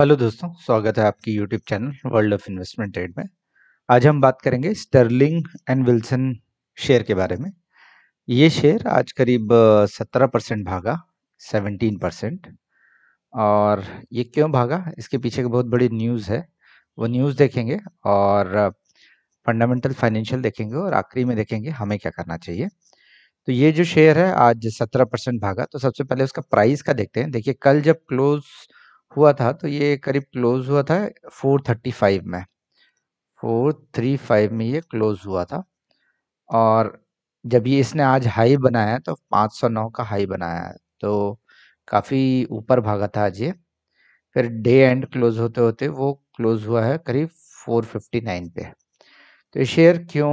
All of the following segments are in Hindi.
हेलो दोस्तों स्वागत है आपकी YouTube channel world of investment trade में आज हम बात करेंगे स्टर्लिंग एंड विल्सन शेयर के बारे में ये शेयर आज करीब 17 परसेंट भागा 17 परसेंट और ये क्यों भागा इसके पीछे की बहुत बड़ी न्यूज़ है वो न्यूज़ देखेंगे और फंडामेंटल फाइनेंशियल देखेंगे और आखिरी में देखेंगे हमें क्या करना चाहिए तो ये जो शेयर है आज सत्रह परसेंट भागा तो सबसे पहले उसका प्राइस का देखते हैं देखिए कल जब क्लोज़ हुआ था तो ये करीब क्लोज हुआ था 435 में 435 में ये क्लोज हुआ था और जब ये इसने आज हाई बनाया तो 509 का हाई बनाया तो काफ़ी ऊपर भागा था आज ये फिर डे एंड क्लोज होते होते वो क्लोज हुआ है करीब 459 पे तो ये शेयर क्यों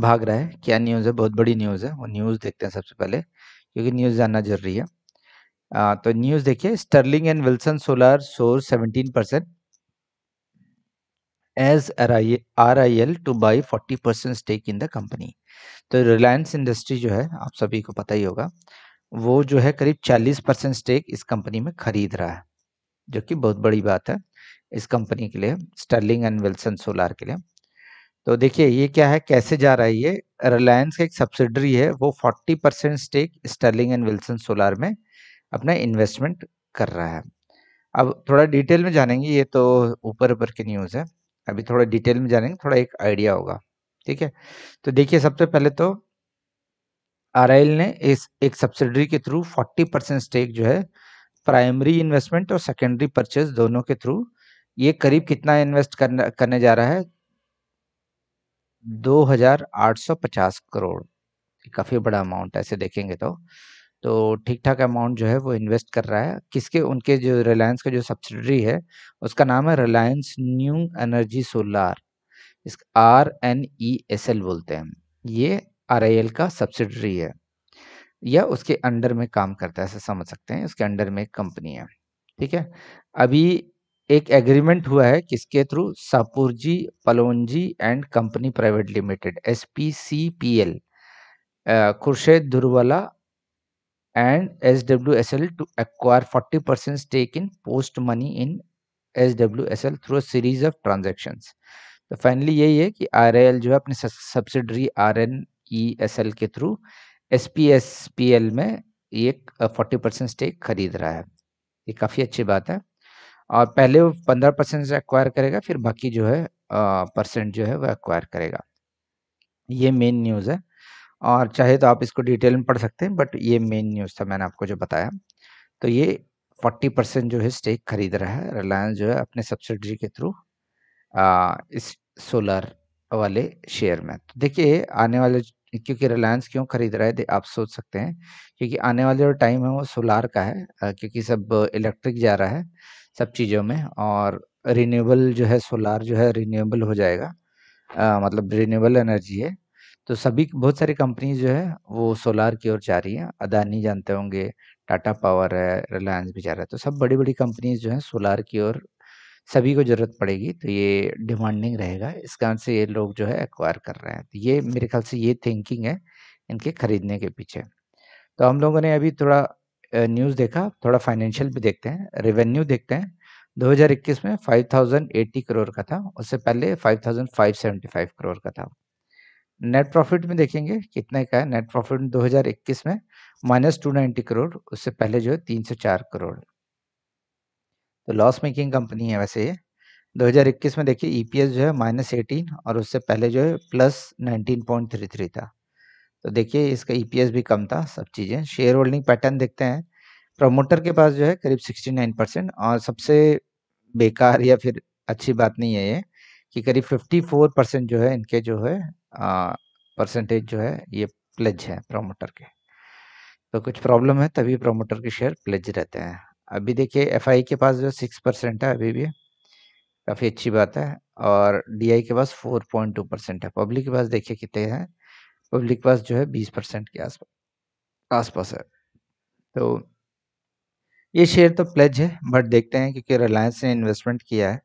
भाग रहा है क्या न्यूज़ है बहुत बड़ी न्यूज़ है वो न्यूज़ देखते हैं सबसे पहले क्योंकि न्यूज़ जानना जरूरी है आ, तो न्यूज देखिए स्टर्लिंग एंड विल्सन सोलर सोर 17 percent as R I L two by forty percent stake in the company तो रिलायंस इंडस्ट्री जो है आप सभी को पता ही होगा वो जो है करीब 40 परसेंट स्टेक इस कंपनी में खरीद रहा है जो कि बहुत बड़ी बात है इस कंपनी के लिए स्टर्लिंग एंड विल्सन सोलार के लिए तो देखिए ये क्या है कैसे जा रहा है ये रिलायंस का एक सब्सिडरी है वो 40 percent stake Sterling and Wilson solar में अपना इन्वेस्टमेंट कर रहा है अब थोड़ा डिटेल में जानेंगे ये तो ऊपर ऊपर की न्यूज़ है अभी थोड़ा डिटेल में जानेंगे थोड़ा एक आइडिया होगा ठीक है तो देखिए सबसे पहले तो आर ने इस एक सब्सिडरी के थ्रू 40 परसेंट स्टेक जो है प्राइमरी इन्वेस्टमेंट और सेकेंडरी परचेज दोनों के थ्रू ये करीब कितना इन्वेस्ट करने करने जा रहा है 2850 करोड़ काफ़ी बड़ा अमाउंट ऐसे देखेंगे तो तो ठीक ठाक अमाउंट जो है वो इन्वेस्ट कर रहा है किसके उनके जो रिलायंस का जो सब्सिडरी है उसका नाम है रिलायंस न्यू एनर्जी सोलार इस R N E S L बोलते हैं ये आर आई एल का सब्सिडरी है या उसके अंडर में काम करता है ऐसा समझ सकते हैं उसके अंडर में एक कंपनी है ठीक है अभी एक एग्रीमेंट हुआ है किसके through Shapoorji Pallonji and company private limited S P C P L Khurshed Daruvala and SWSL to acquire 40% stake in post money in SWSL through a series of transactions. तो फाइनली यही है कि आर जो है अपने subsidiary R N E S L के through S P S P L में एक फोर्टी परसेंट स्टेक खरीद रहा है ये काफ़ी अच्छी बात है और पहले वो पंद्रह परसेंट से एक्वायर करेगा फिर बाकी जो है परसेंट जो है वो एक्वायर करेगा ये मेन न्यूज़ है और चाहे तो आप इसको डिटेल में पढ़ सकते हैं बट ये मेन न्यूज़ था मैंने आपको जो बताया तो ये 40 परसेंट जो है स्टेक खरीद रहा है रिलायंस जो है अपने सब्सिडरी के थ्रू इस सोलर वाले शेयर में तो देखिए आने वाले क्योंकि रिलायंस क्यों खरीद रहा है आप सोच सकते हैं क्योंकि आने वाला जो टाइम है वो सोलार का है क्योंकि सब इलेक्ट्रिक जा रहा है सब चीज़ों में और रिन्यूएबल जो है सोलार जो है रिन्यूएबल हो जाएगा आ, मतलब रिन्यूएबल एनर्जी है तो सभी बहुत सारी कंपनी जो है वो सोलार की ओर जा रही है अदानी जानते होंगे टाटा पावर है रिलायंस भी जा रहा है तो सब बड़ी बड़ी कंपनीज जो है सोलार की ओर सभी को ज़रूरत पड़ेगी तो ये डिमांडिंग रहेगा इस कारण से ये लोग जो है एक्वायर कर रहे हैं तो ये मेरे ख्याल से ये थिंकिंग है इनके खरीदने के पीछे तो हम लोगों ने अभी थोड़ा न्यूज़ देखा थोड़ा फाइनेंशियल भी देखते हैं रेवेन्यू देखते हैं 2021 में 5080 करोड़ का था उससे पहले 5575 करोड़ का था नेट प्रॉफिट में देखेंगे कितने का है नेट प्रॉफिट 2021 में माइनस टू नाइनटी करोड़ उससे पहले जो है तीन सौ चार करोड़ तो लॉस मेकिंग कंपनी है वैसे ये 2021 में देखिए ईपीएस e जो है माइनस एटीन और उससे पहले जो है plus nineteen point three three था तो देखिए इसका ईपीएस e भी कम था सब चीज़ें शेयर होल्डिंग पैटर्न देखते हैं प्रमोटर के पास जो है करीब 69 परसेंट और सबसे बेकार या फिर अच्छी बात नहीं है ये कि करीब 54 परसेंट जो है इनके जो है परसेंटेज जो है ये प्लेज है प्रोमोटर के तो कुछ प्रॉब्लम है तभी प्रोमोटर के शेयर प्लेज रहते हैं अभी देखिए एफ के पास जो सिक्स परसेंट है अभी भी काफ़ी अच्छी बात है और डी के पास फोर पॉइंट टू परसेंट है पब्लिक के पास देखिए कितने हैं पब्लिक के पास जो है बीस परसेंट के आसपास आसपास है तो ये शेयर तो प्लेज है बट देखते हैं क्योंकि रिलायंस ने इन्वेस्टमेंट किया है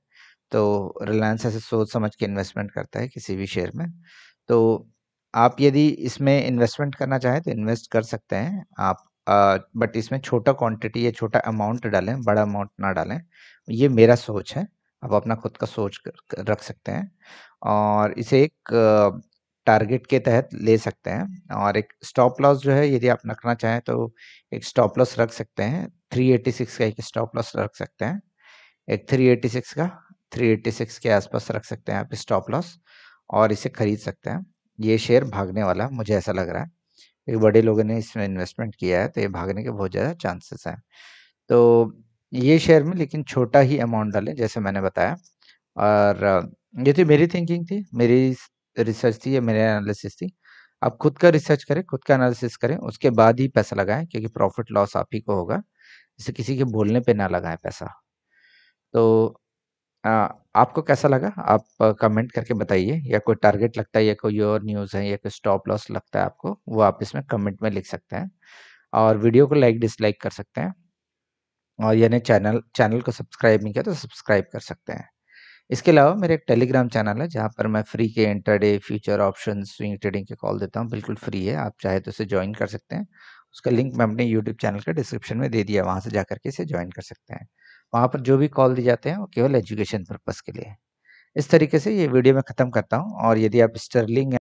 तो रिलायंस ऐसे सोच समझ के इन्वेस्टमेंट करता है किसी भी शेयर में तो आप यदि इसमें इन्वेस्टमेंट करना चाहें तो इन्वेस्ट कर सकते हैं आप आ, बट इसमें छोटा क्वांटिटी या छोटा अमाउंट डालें बड़ा अमाउंट ना डालें ये मेरा सोच है आप अपना खुद का सोच कर, रख सकते हैं और इसे एक टारगेट के तहत ले सकते हैं और एक स्टॉप लॉस जो है यदि आप रखना चाहें तो एक स्टॉप लॉस रख सकते हैं 386 का एक स्टॉप लॉस रख सकते हैं एक 386 का 386 के आसपास रख सकते हैं आप स्टॉप लॉस और इसे खरीद सकते हैं ये शेयर भागने वाला मुझे ऐसा लग रहा है क्योंकि बड़े लोगों ने इसमें इन्वेस्टमेंट किया है तो ये भागने के बहुत ज़्यादा चांसेस हैं तो ये शेयर में लेकिन छोटा ही अमाउंट डालें जैसे मैंने बताया और ये थी मेरी थिंकिंग थी मेरी रिसर्च थी या मेरे एनालिसिस थी आप खुद का रिसर्च करें खुद का एनालिसिस करें उसके बाद ही पैसा लगाएं क्योंकि प्रॉफिट लॉस आप ही को होगा इसे किसी के बोलने पे ना लगाएं पैसा तो आपको कैसा लगा? आप कमेंट करके बताइए या कोई टारगेट लगता है या कोई और न्यूज़ है या कोई स्टॉप लॉस लगता है आपको, वो आप इसमें कमेंट में लिख सकते हैं। और वीडियो को लाइक डिसलाइक कर सकते हैं। और यानी चैनल चैनल को सब्सक्राइब नहीं किया तो सब्सक्राइब कर सकते हैं। इसके अलावा मेरा एक टेलीग्राम चैनल है जहाँ पर मैं फ्री के day future option swing trading के कॉल देता हूँ, बिल्कुल फ्री है। आप चाहे तो इसे ज्वाइन कर सकते हैं। उसका लिंक मैं अपने यूट्यूब चैनल के डिस्क्रिप्शन में दे दिया वहाँ से जा करके इसे ज्वाइन कर सकते हैं। वहाँ पर जो भी कॉल दिए जाते हैं वो केवल एजुकेशन पर्पज़ के लिए इस तरीके से ये वीडियो मैं ख़त्म करता हूँ और यदि आप स्टर्लिंग